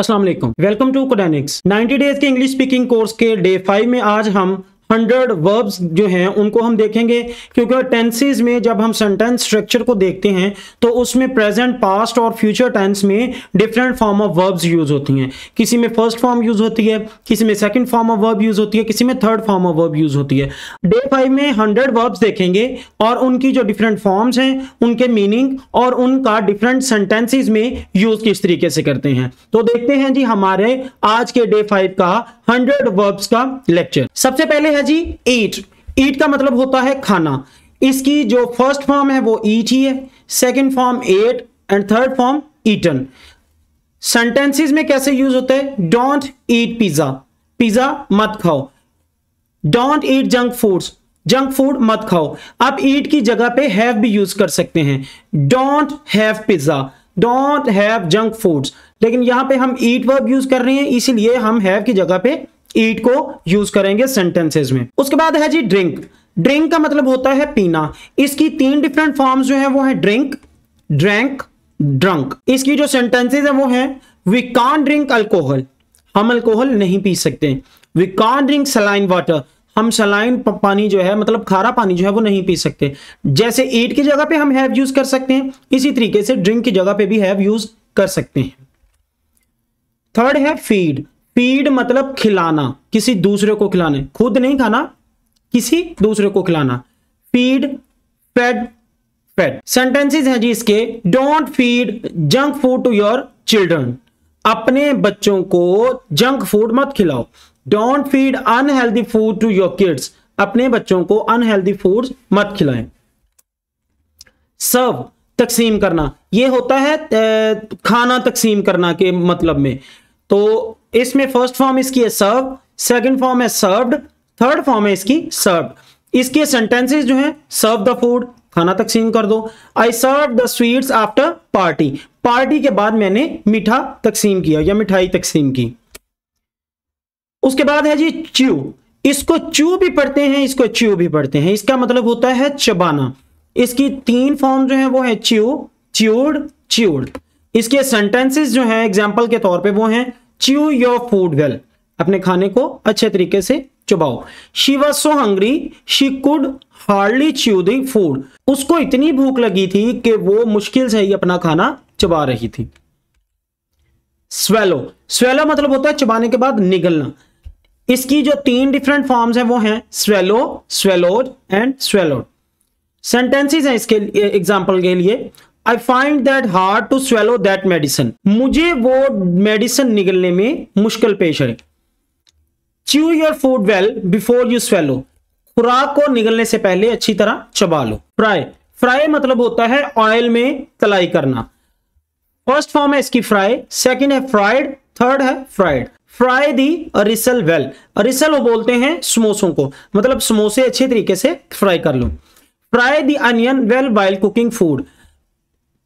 Aslam welcome to Codenix 90 days के English speaking course के day five में आज हम हंड्रेड वर्ब्स जो हैं उनको हम देखेंगे क्योंकि टेंसेज में जब हम सेंटेंस स्ट्रक्चर को देखते हैं तो उसमें प्रेजेंट पास्ट और फ्यूचर टेंस में different form of verbs use होती हैं किसी में फर्स्ट फॉर्म यूज होती है किसी में second form of verb use होती है किसी में third form of verb use होती है डे फाइव में हंड्रेड वर्ब्स देखेंगे और उनकी जो डिफरेंट फॉर्म्स हैं उनके मीनिंग और उनका डिफरेंट सेंटेंसेज में यूज किस तरीके से करते हैं तो देखते हैं जी हमारे आज के डे फाइव का हंड्रेड वर्ब्स का लेक्चर सबसे पहले है जी ईट ईट का मतलब होता है खाना इसकी जो फर्स्ट फॉर्म है वो ईट ही है second form ate and third form eaten sentences में कैसे यूज होते हैं डोंट ईट पिज्जा पिज्जा मत खाओ don't eat junk foods junk food मत खाओ आप ईट की जगह पे हैव भी यूज कर सकते हैं don't have pizza don't have junk foods लेकिन यहां पे हम ईट वर्ब यूज कर रहे हैं इसीलिए हम हैव की जगह पे ईट को यूज करेंगे सेंटेंसेज में उसके बाद है जी ड्रिंक ड्रिंक का मतलब होता है पीना इसकी तीन डिफरेंट फॉर्म्स जो है वो है ड्रिंक ड्रैंक ड्रंक इसकी जो सेंटेंसेज है वो है वी कान ड्रिंक अल्कोहल हम अल्कोहल नहीं पी सकते we can't drink saline water हम सलाइन पानी जो है मतलब खारा पानी जो है वो नहीं पी सकते जैसे ईट की जगह पे हम हैव यूज कर सकते हैं इसी तरीके से ड्रिंक की जगह पे भी हैव यूज कर सकते हैं थर्ड है फीड फीड मतलब खिलाना किसी दूसरे को खिलाने खुद नहीं खाना किसी दूसरे को खिलाना फीड फेड फेड सेंटेंसेस हैं जी इसके don't feed junk food to your children अपने बच्चों को जंक फूड मत खिलाओ don't feed unhealthy food to your kids अपने बच्चों को अनहेल्दी फूड मत खिलाएं सर्व तकसीम करना ये होता है खाना तकसीम करना के मतलब में तो इसमें फर्स्ट फॉर्म इसकी है सर्व सेकंड फॉर्म है सर्व्ड थर्ड फॉर्म है इसकी सर्व्ड इसके सेंटेंसेस जो है सर्व द फूड खाना तकसीम कर दो I serve the sweets after party party के बाद मैंने मीठा तकसीम किया या मिठाई तकसीम की उसके बाद है जी च्यू इसको च्यू भी पढ़ते हैं इसको च्यू भी पढ़ते हैं इसका मतलब होता है चबाना इसकी तीन फॉर्म जो है वो है च्यू च्यूड च्यूड इसके सेंटेंसेस जो है एग्जाम्पल के तौर पे वो है च्यू योर फूड वेल अपने खाने को अच्छे तरीके से चुबाओ she was so hungry she could hardly chew the food उसको इतनी भूख लगी थी कि वो मुश्किल से ही अपना खाना चबा रही थी स्वेलो स्वेलो मतलब होता है चबाने के बाद निगलना इसकी जो तीन डिफरेंट फॉर्म्स हैं वो हैं swallow swallowed and swallowed sentences हैं इसके एग्जाम्पल के लिए I find that hard to swallow that medicine मुझे वो मेडिसिन निकलने में मुश्किल पेश है chew your food well before you swallow खुराक को निकलने से पहले अच्छी तरह चबा लो फ्राई फ्राई मतलब होता है ऑयल में तलाई करना फर्स्ट फॉर्म है इसकी फ्राई सेकेंड है फ्राइड थर्ड है फ्राइड फ्राई दी अरिसल वेल अरिसल वो बोलते हैं समोसों को मतलब समोसे अच्छे तरीके से फ्राई कर लो fry the onion well while cooking food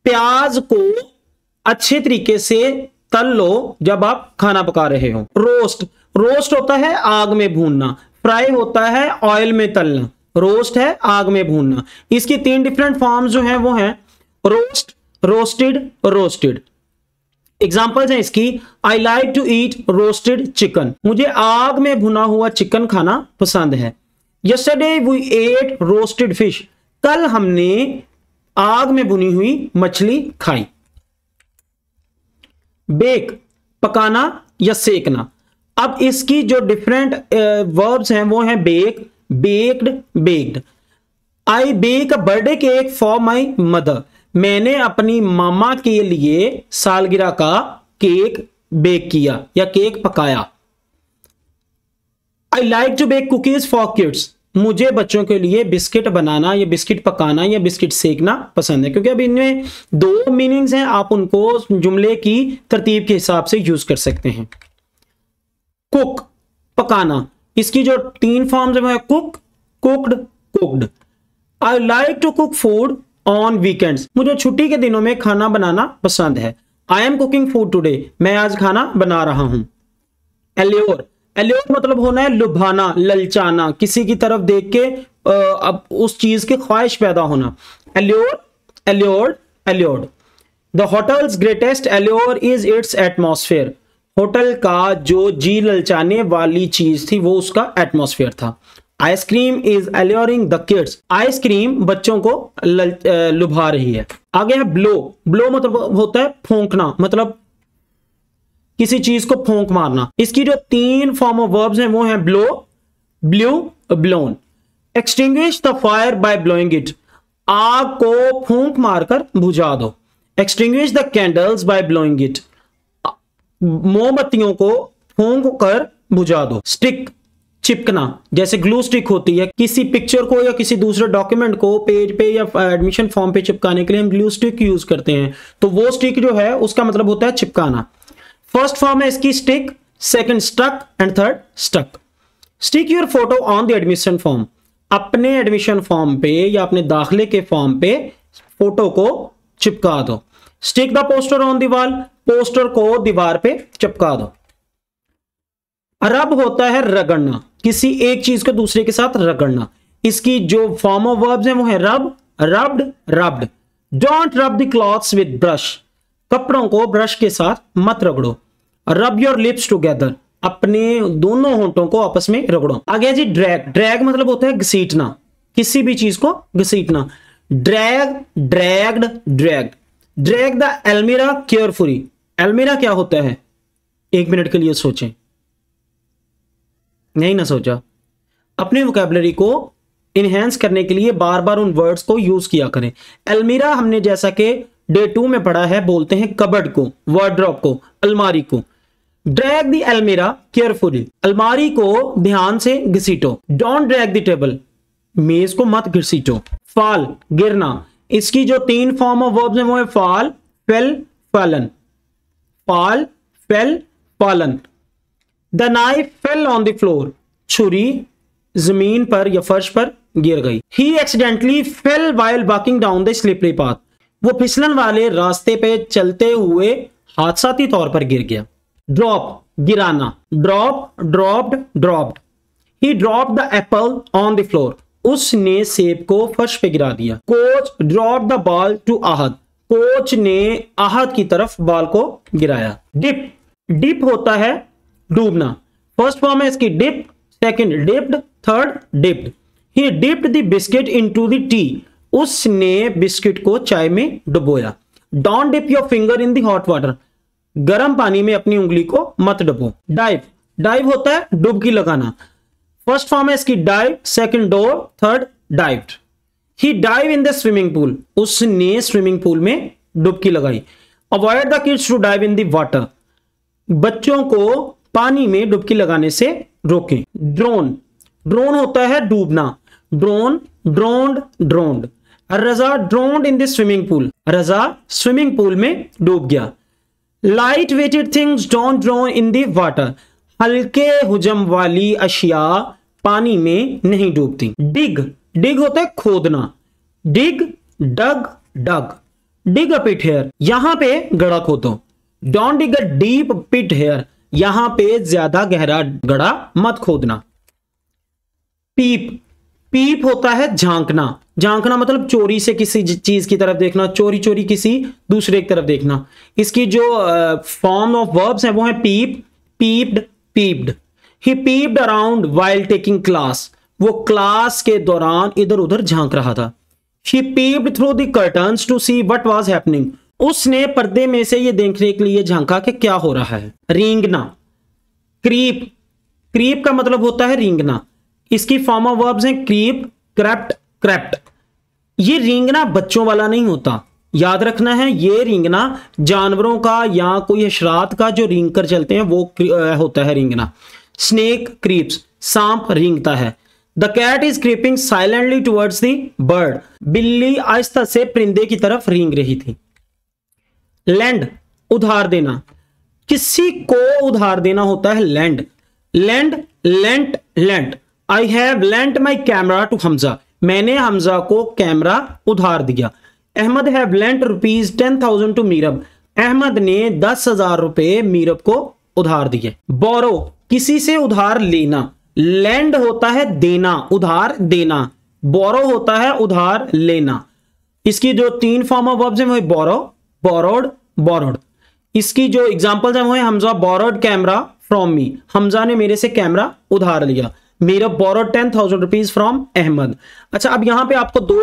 प्याज को अच्छे तरीके से तल लो जब आप खाना पका रहे हो रोस्ट रोस्ट होता है आग में भूनना फ्राई होता है ऑयल में तलना रोस्ट है आग में भूनना इसकी तीन डिफरेंट फॉर्म जो है वो है रोस्ट रोस्टेड रोस्टेड एग्जाम्पल्स है इसकी I like to eat roasted chicken मुझे आग में भुना हुआ चिकन खाना पसंद है yesterday we ate roasted fish कल हमने आग में बुनी हुई मछली खाई बेक पकाना या सेकना अब इसकी जो डिफरेंट वर्ब्स हैं वो हैं bake baked baked I bake birthday cake for my mother मैंने अपनी मामा के लिए सालगिरह का केक बेक किया या केक पकाया I like to bake cookies for kids मुझे बच्चों के लिए बिस्किट बनाना या बिस्किट पकाना या बिस्किट सेकना पसंद है क्योंकि अब इनमें दो मीनिंग्स हैं आप उनको जुमले की तरतीब के हिसाब से यूज कर सकते हैं कुक पकाना इसकी जो तीन फॉर्म्स है cook cooked cooked I like to cook food on weekends मुझे छुट्टी के दिनों में खाना बनाना पसंद है I am cooking food today मैं आज खाना बना रहा हूं एल्योर एल्यूट मतलब होना है लुभाना ललचाना किसी की तरफ देख के अब उस चीज की ख्वाहिश पैदा होना allure allured allured the hotel's greatest allure is its atmosphere hotel का जो जी ललचाने वाली चीज थी वो उसका एटमोसफेयर था ice cream is alluring the kids ice cream बच्चों को लुभा रही है आगे है ब्लो ब्लो मतलब होता है फोंकना मतलब किसी चीज को फोंक मारना इसकी जो तीन फॉर्म ऑफ वर्ब्स हैं वो हैं blow blew blown extinguish the fire by blowing it आग को फूंक मारकर बुझा दो extinguish the candles by blowing it मोमबत्तियों को फूंक कर बुझा दो स्टिक चिपकना जैसे ग्लू स्टिक होती है किसी पिक्चर को या किसी दूसरे डॉक्यूमेंट को पेज पे या एडमिशन फॉर्म पे चिपकाने के लिए हम ग्लू स्टिक यूज करते हैं तो वो स्टिक जो है उसका मतलब होता है चिपकाना फर्स्ट फॉर्म है इसकी stick second stuck and third stuck stick your photo on the admission form अपने एडमिशन फॉर्म पे या अपने दाखिले के फॉर्म पे फोटो को चिपका दो स्टिक द पोस्टर ऑन दीवार पोस्टर को दीवार पे चिपका दो रब होता है रगड़ना किसी एक चीज को दूसरे के साथ रगड़ना इसकी जो फॉर्म ऑफ वर्ब्स है वो है rub rubbed rubbed don't rub the clothes with brush कपड़ों को ब्रश के साथ मत रगड़ो रब योर लिप्स टूगेदर अपने दोनों होंठों को आपस में रगड़ो आगे जी ड्रैग ड्रैग मतलब होता है घसीटना किसी भी चीज को घसीटना drag dragged drag drag the almirah carefully almirah क्या होता है एक मिनट के लिए सोचें नहीं ना सोचा अपने वोकेबलरी को इनहेंस करने के लिए बार बार उन वर्ड्स को यूज किया करें एलमीरा हमने जैसा कि डे टू में पढ़ा है बोलते हैं कबर्ड को वार्ड्रॉप को अलमारी को ड्रैग दी अलमीरा केयरफुली अलमारी को ध्यान से घसीटो डोंट ड्रैग दी टेबल मेज को मत घसीटो फॉल गिरना इसकी जो तीन फॉर्म ऑफ वर्ब्स हैं वो है fall fell fallen fall fell fallen the knife fell on the floor छुरी जमीन पर या फर्श पर गिर गई he accidentally fell while walking down the slippery path वो फिसलन वाले रास्ते पे चलते हुए हादसाती तौर पर गिर गया ड्रॉप गिराना drop dropped dropped he drop the apple on the floor उसने सेब को फर्श पे गिरा दिया coach drop the ball to Ahad coach ने आहद की तरफ बॉल को गिराया डिप डिप होता है डूबना फर्स्ट फॉर्म है इसकी dip second dipped third dipped he dipped the biscuit into the tea उसने बिस्किट को चाय में डुबोया don't dip your finger in the hot water गर्म पानी में अपनी उंगली को मत डुबो डाइव डाइव होता है डुबकी लगाना फर्स्ट फॉर्म है इसकी dive second dove third dive he dive in the swimming pool उसने स्विमिंग पूल में डुबकी लगाई avoid the kids to dive in the water बच्चों को पानी में डुबकी लगाने से रोकें ड्रोन ड्रोन होता है डूबना drown drowned drowned Raza drowned in the swimming pool Raza swimming pool में डूब गया light weighted things don't drown in the water हल्के हुजम वाली अशिया पानी में नहीं डूबती डिग डिग होता है खोदना डिग डग डग डिग अ पिट हेयर यहां पे गड़ा खोदो don't dig a deep pit here यहां पे ज्यादा गहरा गड़ा मत खोदना पीप पीप होता है झांकना झांकना मतलब चोरी से किसी चीज की तरफ देखना चोरी चोरी किसी दूसरे की तरफ देखना इसकी जो फॉर्म ऑफ वर्ब्स है वो है peep peeped peeped he peeped around while taking class वो क्लास के दौरान इधर उधर झांक रहा था he peeped through the curtains to see what was happening उसने पर्दे में से ये देखने के लिए झांका कि क्या हो रहा है रींगना क्रीप क्रीप का मतलब होता है रींगना इसकी फॉर्म ऑफ वर्ब्स हैं क्रीप क्रैप्ट क्रैप्ट ये रींगना बच्चों वाला नहीं होता याद रखना है ये रींगना जानवरों का या कोई अशरात का जो रिंग कर चलते हैं वो होता है रिंगना स्नेक क्रीप्स सांप रिंगता है the cat is creeping silently towards the bird बिल्ली आहिस्ता से परिंदे की तरफ रींग रही थी लैंड उधार देना किसी को उधार देना होता है lend lend lent lent I have lent my camera to Hamza मैंने हमजा को कैमरा उधार दिया Ahmad have lent rupees ten thousand to Meerab Ahmad ने दस हजार रुपए मीरब को उधार दिए बोरो किसी से उधार लेना लैंड होता है देना उधार देना बोरो होता है उधार लेना इसकी जो तीन फॉर्म ऑफ वर्ब्स है वो बोरो बोरोड बोरोड इसकी जो एग्जाम्पल है वो है Hamza borrowed camera from me Hamza ने मेरे से कैमरा उधार लिया Meerab borrow ten thousand rupees from Ahmad अच्छा अब यहां पे आपको दो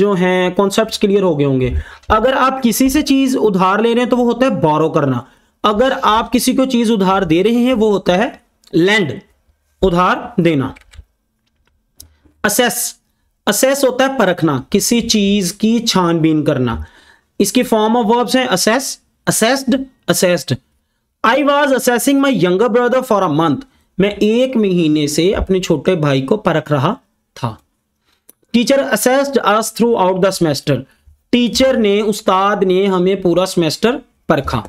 जो हैं कॉन्सेप्ट क्लियर हो गए होंगे अगर आप किसी से चीज उधार ले रहे हैं तो वो होता है बोरो करना अगर आप किसी को चीज उधार दे रहे हैं वो होता है लैंड उधार देना असेस असेस होता है परखना किसी चीज की छानबीन करना इसकी फॉर्म ऑफ वर्ब्स हैं assess assessed assessed I was assessing my younger brother for a month मैं एक महीने से अपने छोटे भाई को परख रहा था teacher assessed us throughout the semester teacher ने उस्ताद ने हमें पूरा सेमेस्टर परखा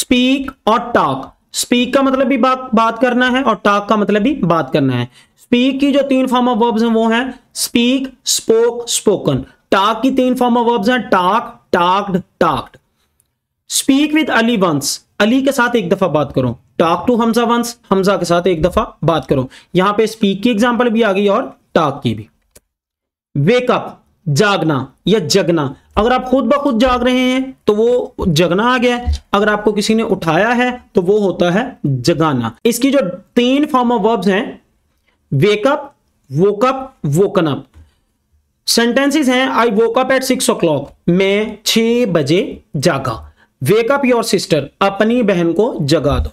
स्पीक और टॉक स्पीक का मतलब भी बात बात करना है और टॉक का मतलब भी बात करना है स्पीक की जो तीन फॉर्म ऑफ वर्ब्स हैं वो हैं स्पीक स्पोक स्पोकन टॉक की तीन फॉर्म ऑफ वर्ब्स हैं talk talked talked speak with Ali once Ali के साथ एक दफा बात करो talk to Hamza once Hamza के साथ एक दफा बात करो यहां पे स्पीक की एग्जांपल भी आ गई और टाक की भी वेकअप जागना या जगना अगर आप खुद ब खुद जाग रहे हैं तो वो जगना आ गया अगर आपको किसी ने उठाया है तो वो होता है जगाना इसकी जो तीन फॉर्म ऑफ वर्ब्स हैं wake up woke up woken up sentences हैं I woke up at six o'clock मैं छह बजे जागा वेकअप योर सिस्टर अपनी बहन को जगा दो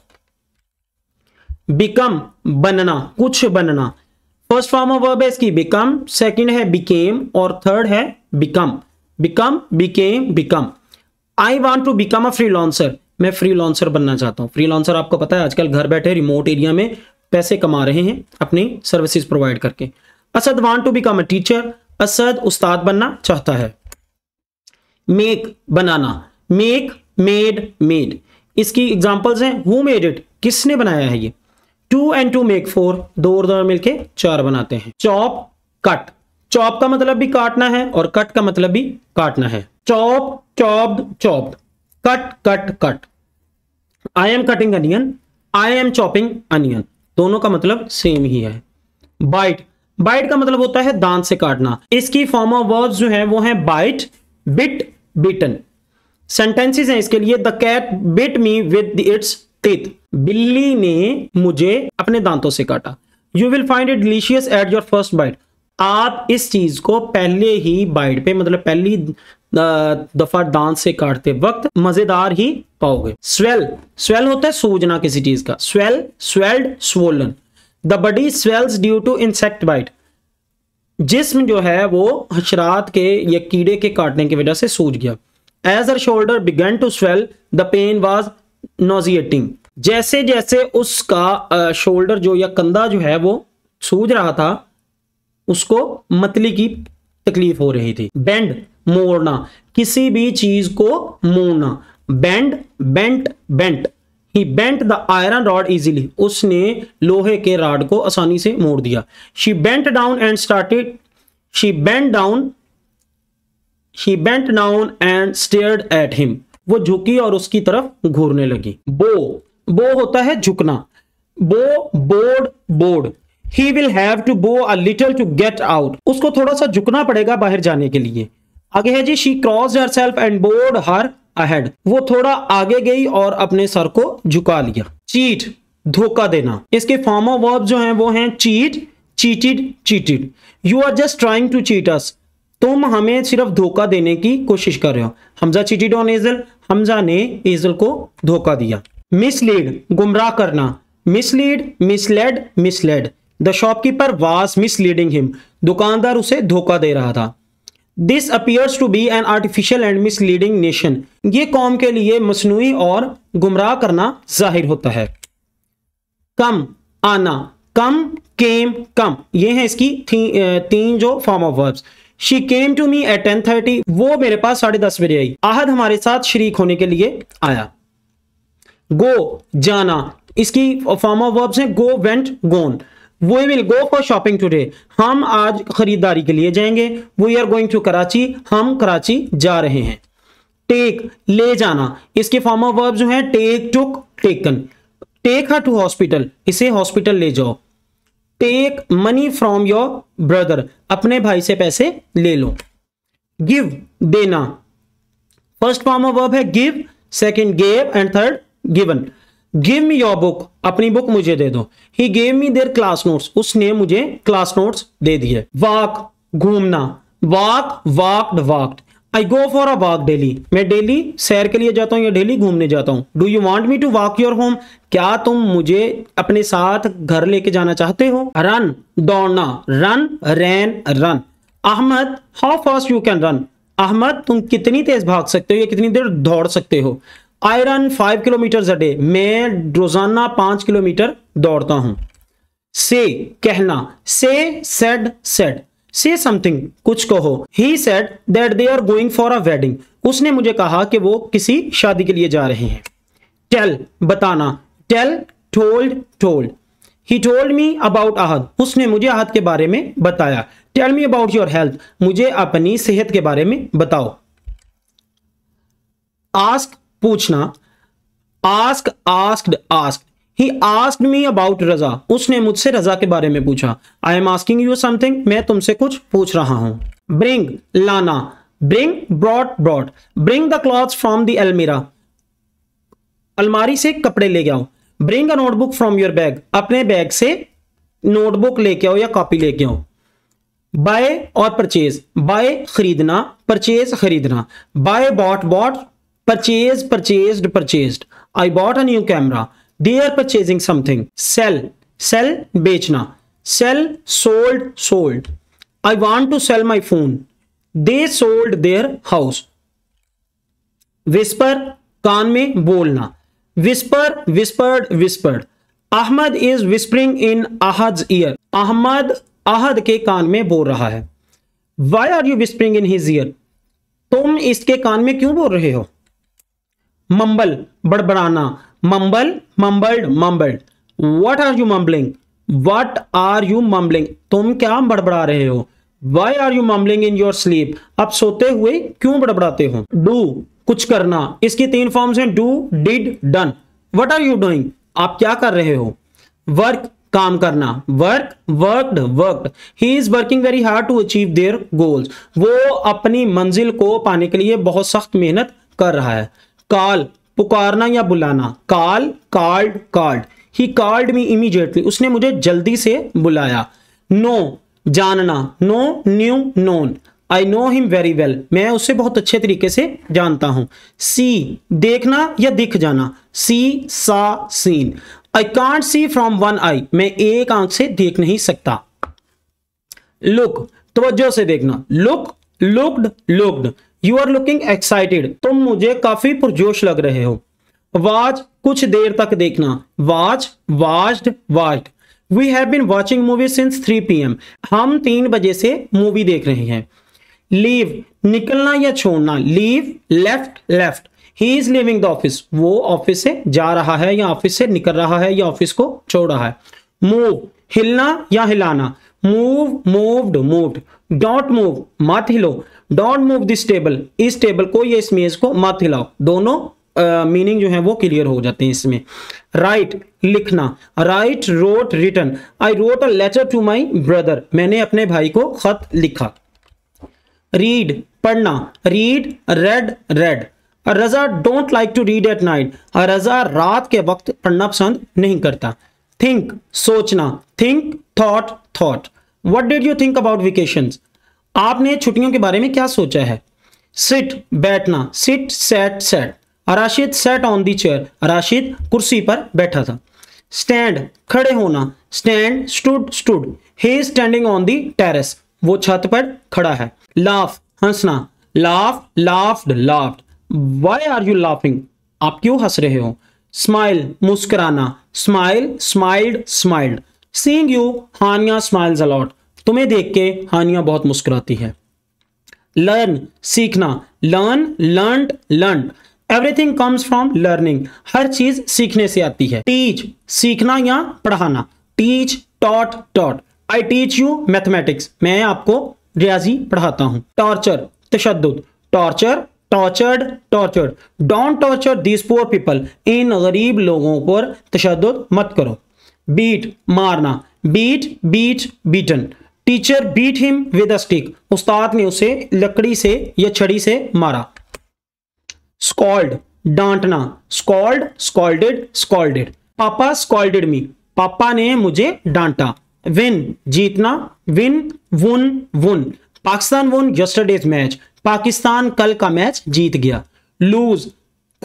बिकम बनना कुछ बनना फर्स्ट फॉर्म ऑफ वर्ब है इसकी बिकम सेकंड है बिकेम और थर्ड है become become became become I want to become a freelancer मैं फ्री लॉन्सर बनना चाहता हूं फ्री लॉन्सर आपको पता है आजकल घर बैठे रिमोट एरिया में पैसे कमा रहे हैं अपनी सर्विसेज प्रोवाइड करके Asad want to become a teacher Asad उस्ताद बनना चाहता है मेक बनाना मेक मेड मेड इसकी एग्जाम्पल्स हैं हु मेड इट किसने बनाया है ये two and two make four दो और दो मिलके चार बनाते हैं चॉप कट चॉप का मतलब भी काटना है और कट का मतलब भी काटना है chop chop chop cut cut cut I am cutting onion I am chopping onion दोनों का मतलब सेम ही है बाइट बाइट का मतलब होता है दांत से काटना इसकी फॉर्म ऑफ वर्ब जो है वो है बाइट बिट बिटन सेंटेंसेस हैं इसके लिए the cat bit me with its teeth बिल्ली ने मुझे अपने दांतों से काटा you will find it delicious at your first bite आप इस चीज को पहले ही बाइट पे मतलब पहली दफा दांत से काटते वक्त मजेदार ही पाओगे स्वेल स्वेल होता है सूजना किसी चीज का swell swelled swollen the body swells due to insect bite जिसम जो है वो हशरात के या कीड़े के काटने की वजह से सूज गया as her shoulder began to swell the pain was nauseating जैसे जैसे उसका शोल्डर जो या कंधा जो है वो सूझ रहा था उसको मतली की तकलीफ हो रही थी बेंड मोड़ना किसी भी चीज को मोड़ना bend bent bent he bent the iron rod easily उसने लोहे के रॉड को आसानी से मोड़ दिया she bent down and started she bent down she bent down and stared at him वो झुकी और उसकी तरफ घूरने लगी बो बो होता है झुकना bow bowed bowed he will have to bow a little to get out उसको थोड़ा सा झुकना पड़ेगा बाहर जाने के लिए आगे है जी she cross herself and bowed her ahead वो थोड़ा आगे गई और अपने सर को झुका लिया चीट धोखा देना इसके फॉर्म ऑफ वर्ब जो हैं वो हैं cheat cheated cheated you are just trying to cheat us तुम हमें सिर्फ धोखा देने की कोशिश कर रहे हो हमजा चीटेड ऑन एजल हमजा ने एजल को धोखा दिया मिसलीड गुमराह करना mislead misled misled the shopkeeper was misleading him दुकानदार उसे धोखा दे रहा था this appears to be an artificial and misleading nation ये कौम के लिए मसनू और गुमराह करना जाहिर होता है कम आना कम केम कम ये हैं इसकी तीन जो form of verbs she came to me at ten thirty वो मेरे पास साढ़े दस बजे आई आहद हमारे साथ शरीक होने के लिए आया गो जाना इसकी फॉर्म ऑफ वर्ब्स है go went gone we will go for shopping today हम आज खरीदारी के लिए जाएंगे we are going to Karachi हम कराची जा रहे हैं टेक ले जाना इसके फॉर्म ऑफ वर्ब जो है take took taken take her to hospital इसे हॉस्पिटल ले जाओ take money from your brother अपने भाई से पैसे ले लो गिव देना फर्स्ट फॉर्म ऑफ वर्ब है give second gave and third given give me your book अपनी बुक मुझे दे दो he gave me their class notes उसने मुझे क्लास नोट्स दे दिए वाक घूमना walk walked walked I go for a walk daily मैं डेली सैर के लिए जाता हूँ या डेली घूमने जाता हूँ do you want me to walk your home क्या तुम मुझे अपने साथ घर लेके जाना चाहते हो रन दौड़ना run ran run Ahmad how fast you can run Ahmad तुम कितनी तेज भाग सकते हो या कितनी देर दौड़ सकते हो I run five kilometer a day मैं रोजाना पांच किलोमीटर दौड़ता हूं से कहना से सेड सेड से समथिंग कुछ कहो he said that they are going for a wedding उसने मुझे कहा कि वो किसी शादी के लिए जा रहे हैं टेल बताना tell told told he told me about Ahad उसने मुझे आहद के बारे में बताया tell me about your health मुझे अपनी सेहत के बारे में बताओ आस्क पूछना ask asked ask he ask me about Raza उसने मुझसे रजा के बारे में पूछा I am asking you something मैं तुमसे कुछ पूछ रहा हूं ब्रिंग लाना bring brought brought bring the cloth from the अलमीरा अलमारी से कपड़े ले आओ bring a notebook from your bag अपने बैग से नोटबुक लेके आओ या कॉपी लेके आओ बाय और परचेज बाय खरीदना परचेज खरीदना buy bought bought purchase purchase purchase I bought a new camera they are purchasing something sell sell बेचना sell sold sold I want to sell my phone they sold their house whisper कान में बोलना whisper whispered whispered Ahmed is whispering in Ahad ear Ahmed Ahad के कान में बोल रहा है why are you whispering in his ear तुम इसके कान में क्यों बोल रहे हो मंबल बड़बड़ाना mumble mumbled mumbled what are you mumbling what are you mumbling तुम क्या बड़बड़ा रहे हो why are you mumbling in your sleep अब सोते हुए क्यों बड़बड़ाते हो डू कुछ करना इसकी तीन फॉर्म्स हैं do did done what are you doing आप क्या कर रहे हो वर्क काम करना work worked worked he is working very hard to achieve their goals वो अपनी मंजिल को पाने के लिए बहुत सख्त मेहनत कर रहा है कॉल पुकारना या बुलाना call called called he called me immediately उसने मुझे जल्दी से बुलाया नो जानना know knew known I know him very well मैं उसे बहुत अच्छे तरीके से जानता हूं सी देखना या दिख जाना see saw seen I can't see from one eye मैं एक आंख से देख नहीं सकता लुक तवज्जो से देखना look looked looked you are looking excited तुम मुझे काफी पुरजोश लग रहे हो वाच कुछ देर तक देखना watch watched watched we have been watching movie since 3 PM हम तीन बजे से मूवी देख रहे हैं लीव निकलना या छोड़ना leave left left he is leaving the office वो ऑफिस से जा रहा है या ऑफिस से निकल रहा है या ऑफिस को छोड़ रहा है मूव हिलना या हिलाना move moved moved don't move मत हिलो डोंट मूव दिस टेबल इस टेबल को या इस मेज को मत हिलाओ दोनों मीनिंग uh, जो है वो क्लियर हो जाते हैं इसमें राइट right, लिखना write wrote written I wrote a letter to my brother मैंने अपने भाई को खत लिखा रीड पढ़ना read read read Raza don't like to read at night Raza रात के वक्त पढ़ना पसंद नहीं करता थिंक सोचना think thought thought what did you think about vacation आपने छुट्टियों के बारे में क्या सोचा है सिट बैठना sit sat sat Rashid sat on the chair Rashid कुर्सी पर बैठा था स्टैंड खड़े होना stand stood stood he standing on the terrace वो छत पर खड़ा है लाफ हंसना laugh laughed laughed why are you laughing आप क्यों हंस रहे हो स्माइल मुस्कराना smile smiled smiled seeing you Haniya smiles a lot तुम्हें देख के हानिया बहुत मुस्कुराती है लर्न सीखना learn learn learn everything comes from learning हर चीज सीखने से आती है टीच सीखना या पढ़ाना teach taught taught I teach you mathematics मैं आपको रियाजी पढ़ाता हूं टॉर्चर तशद torture tortured tortured don't torture these poor people इन गरीब लोगों पर तशद मत करो बीट मारना beat beat beaten teacher beat him with a stick उस्ताद ने उसे लकड़ी से या छड़ी से मारा स्कॉल्ड डांटना scold scolded scolded papa scolded मी पापा ने मुझे डांटा विन जीतना win won won Pakistan won yesterday's match Pakistan कल का मैच जीत गया लूज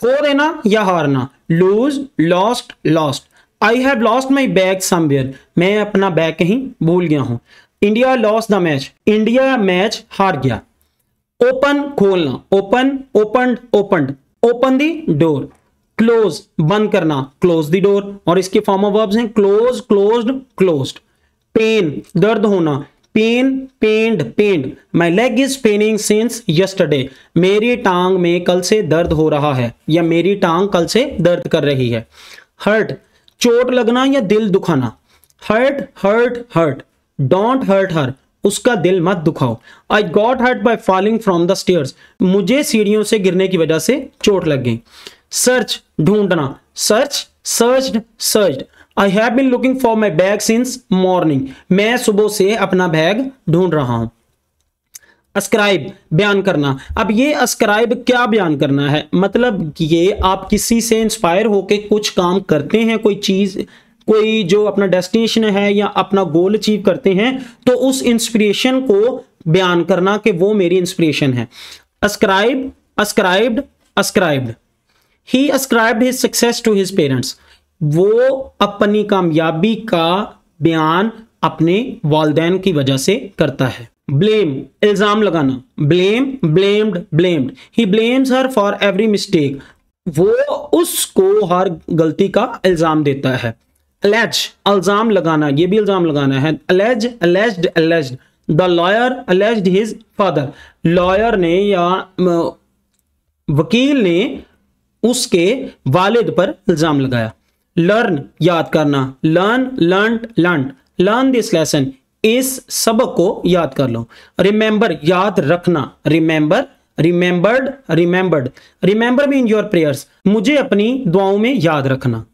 खो देना या हारना lose lost lost I have lost my bag somewhere मैं अपना बैग कहीं भूल गया हूं India lost the match India match हार गया ओपन खोलना open open open open the door close बंद करना क्लोज दी डोर और इसके फॉर्म ऑफ वर्ब्स हैं क्लोज क्लोज्ड क्लोज्ड पेन दर्द होना pain pained pained my leg is paining since yesterday मेरी टांग में कल से दर्द हो रहा है या मेरी टांग कल से दर्द कर रही है हर्ट चोट लगना या दिल दुखाना hurt hurt hurt don't hurt her उसका दिल मत दुखाओ I got hurt by falling from the stairs मुझे सीढ़ियों से गिरने की वजह से चोट लग गई सर्च ढूंढना search search search I have been looking for my bag since morning मैं सुबह से अपना बैग ढूंढ रहा हूं अस्क्राइब बयान करना अब ये अस्क्राइब क्या बयान करना है मतलब ये आप किसी से इंस्पायर होके कुछ काम करते हैं कोई चीज़ कोई जो अपना डेस्टिनेशन है या अपना गोल अचीव करते हैं तो उस इंस्पिरेशन को बयान करना कि वो मेरी इंस्पिरेशन है ascribe ascribed ascribed he ascribed his success to his parents वो अपनी कामयाबी का बयान अपने वालदेन की वजह से करता है ब्लेम इल्जाम लगाना blame blamed blamed he blames her for every mistake वो उसको हर गलती का इल्जाम देता है अलैज अल्जाम लगाना ये भी अल्जाम लगाना है allege alleged alleged the lawyer alleged his father lawyer ने या वकील ने उसके वालिद पर इल्ज़ाम लगाया लर्न याद करना learn learn learn learn this lesson इस सबक को याद कर लो रिमेंबर याद रखना remember remembered remembered remember me in your prayers मुझे अपनी दुआओं में याद रखना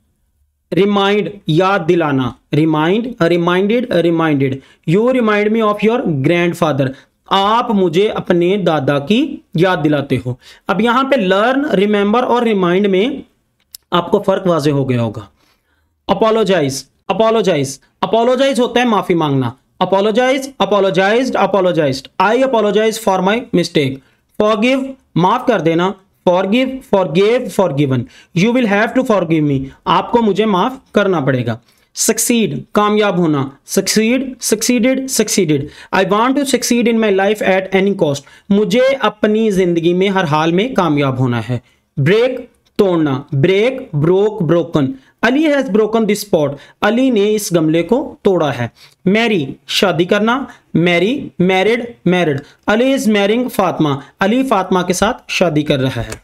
रिमाइंड याद दिलाना remind reminded reminded you remind me of your grandfather आप मुझे अपने दादा की याद दिलाते हो अब यहां पे लर्न रिमेंबर और रिमाइंड में आपको फर्क वाजे हो गया होगा अपोलोजाइज अपोलोजाइज अपोलोजाइज होता है माफी मांगना apologise apologise apologise I apologise for my mistake forgive माफ कर देना forgive forgave forgiven you will have to forgive me आपको मुझे माफ करना पड़ेगा सक्सीड कामयाब होना succeed succeeded succeeded I want to succeed in my life at any cost मुझे अपनी जिंदगी में हर हाल में कामयाब होना है ब्रेक तोड़ना break broke broken Ali has broken this pot Ali ने इस गमले को तोड़ा है मैरी शादी करना marry married married Ali is marrying Fatima Ali Fatima के साथ शादी कर रहा है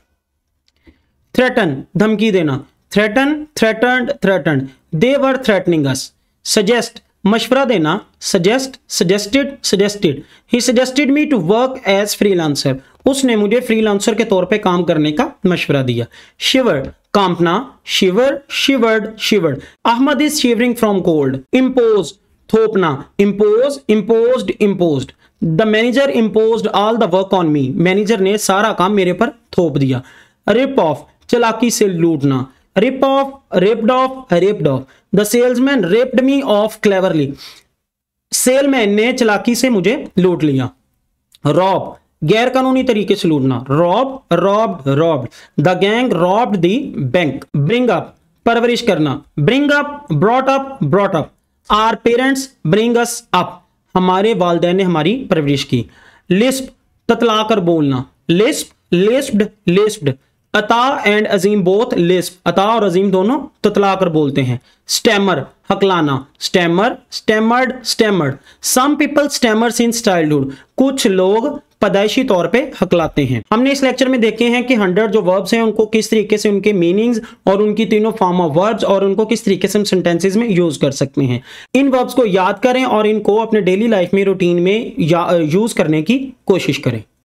थ्रेटन धमकी देना threaten threaten threaten they were threatening us suggest मशवरा देना suggest suggested suggested he suggested me to work as freelancer उसने मुझे फ्रीलांसर के तौर पे काम करने का मशवरा दिया shiver Kampna, shiver, shivered, shivered. Ahmad is shivering from cold. Impose, thopna, impose, imposed, imposed. The manager impose all the work on me manager ने सारा काम मेरे पर थोप दिया रिप ऑफ चलाकी से लूटना rip off ripped off ripped off the salesman ripped me off cleverly salesman ने चलाकी से मुझे लूट लिया रॉप गैर कानूनी तरीके से लूटना rob rob rob the gang robbed the bank bring up परवरिश करना bring up brought up brought up our parents bring us up हमारे वालदे ने हमारी परवरिश की लिस्प ततलाकर बोलना लिस्प लिस्प्ड लिस्प्ड अता एंड अजीम बोथ लिस्प अता और अजीम दोनों ततला कर बोलते हैं स्टैमर हकलाना stammer stammered stammered some people stammers in childhood कुछ लोग पदाइशी तौर पे हकलाते हैं हमने इस लेक्चर में देखे हैं कि हंड्रेड जो वर्ब्स हैं उनको किस तरीके से उनके मीनिंग्स और उनकी तीनों फॉर्म ऑफ वर्ब्स और उनको किस तरीके से हम सेंटेंसेज में यूज कर सकते हैं इन वर्ब्स को याद करें और इनको अपने डेली लाइफ में रूटीन में यूज करने की कोशिश करें